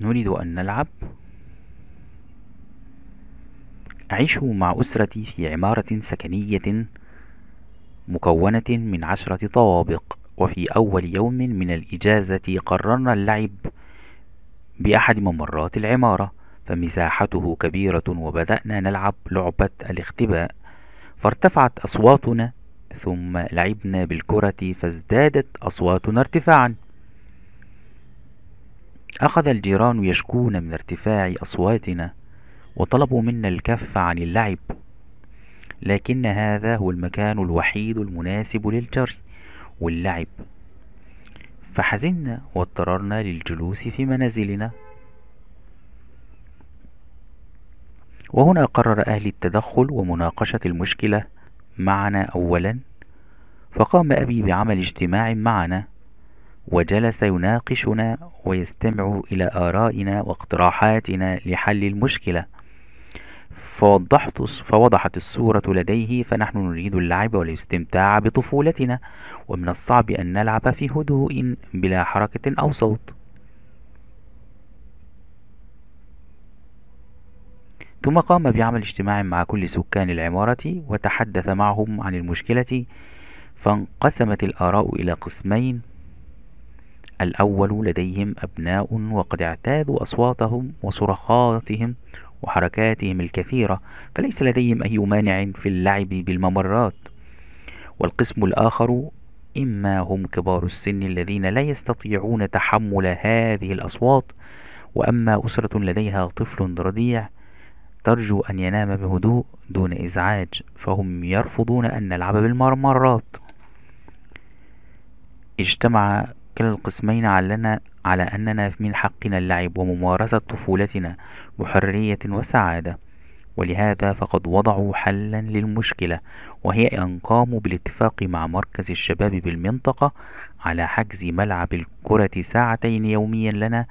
نريد أن نلعب أعيش مع أسرتي في عمارة سكنية مكونة من عشرة طوابق وفي أول يوم من الإجازة قررنا اللعب بأحد ممرات العمارة فمساحته كبيرة وبدأنا نلعب لعبة الاختباء فارتفعت أصواتنا ثم لعبنا بالكرة فازدادت أصواتنا ارتفاعاً أخذ الجيران يشكون من ارتفاع أصواتنا وطلبوا منا الكف عن اللعب لكن هذا هو المكان الوحيد المناسب للجري واللعب فحزنا واضطررنا للجلوس في منازلنا وهنا قرر أهل التدخل ومناقشة المشكلة معنا أولا فقام أبي بعمل اجتماع معنا وجلس يناقشنا ويستمع إلى آرائنا واقتراحاتنا لحل المشكلة فوضحت فوضحت الصورة لديه فنحن نريد اللعب والاستمتاع بطفولتنا ومن الصعب أن نلعب في هدوء بلا حركة أو صوت ثم قام بعمل اجتماع مع كل سكان العمارة وتحدث معهم عن المشكلة فانقسمت الآراء إلى قسمين الأول لديهم أبناء وقد اعتادوا أصواتهم وصرخاتهم وحركاتهم الكثيرة فليس لديهم أي مانع في اللعب بالممرات والقسم الآخر إما هم كبار السن الذين لا يستطيعون تحمل هذه الأصوات وأما أسرة لديها طفل رضيع ترجو أن ينام بهدوء دون إزعاج فهم يرفضون أن نلعب بالمرمرات اجتمع كلا القسمين علنا على أننا من حقنا اللعب وممارسة طفولتنا بحرية وسعادة ولهذا فقد وضعوا حلا للمشكلة وهي أن قاموا بالاتفاق مع مركز الشباب بالمنطقة على حجز ملعب الكرة ساعتين يوميا لنا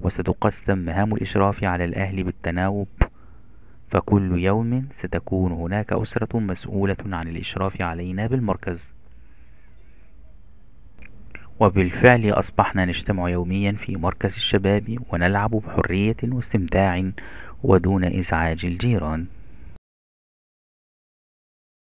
وستقسم مهام الإشراف على الأهل بالتناوب فكل يوم ستكون هناك أسرة مسؤولة عن الإشراف علينا بالمركز وبالفعل أصبحنا نجتمع يوميا في مركز الشباب ونلعب بحرية واستمتاع ودون إزعاج الجيران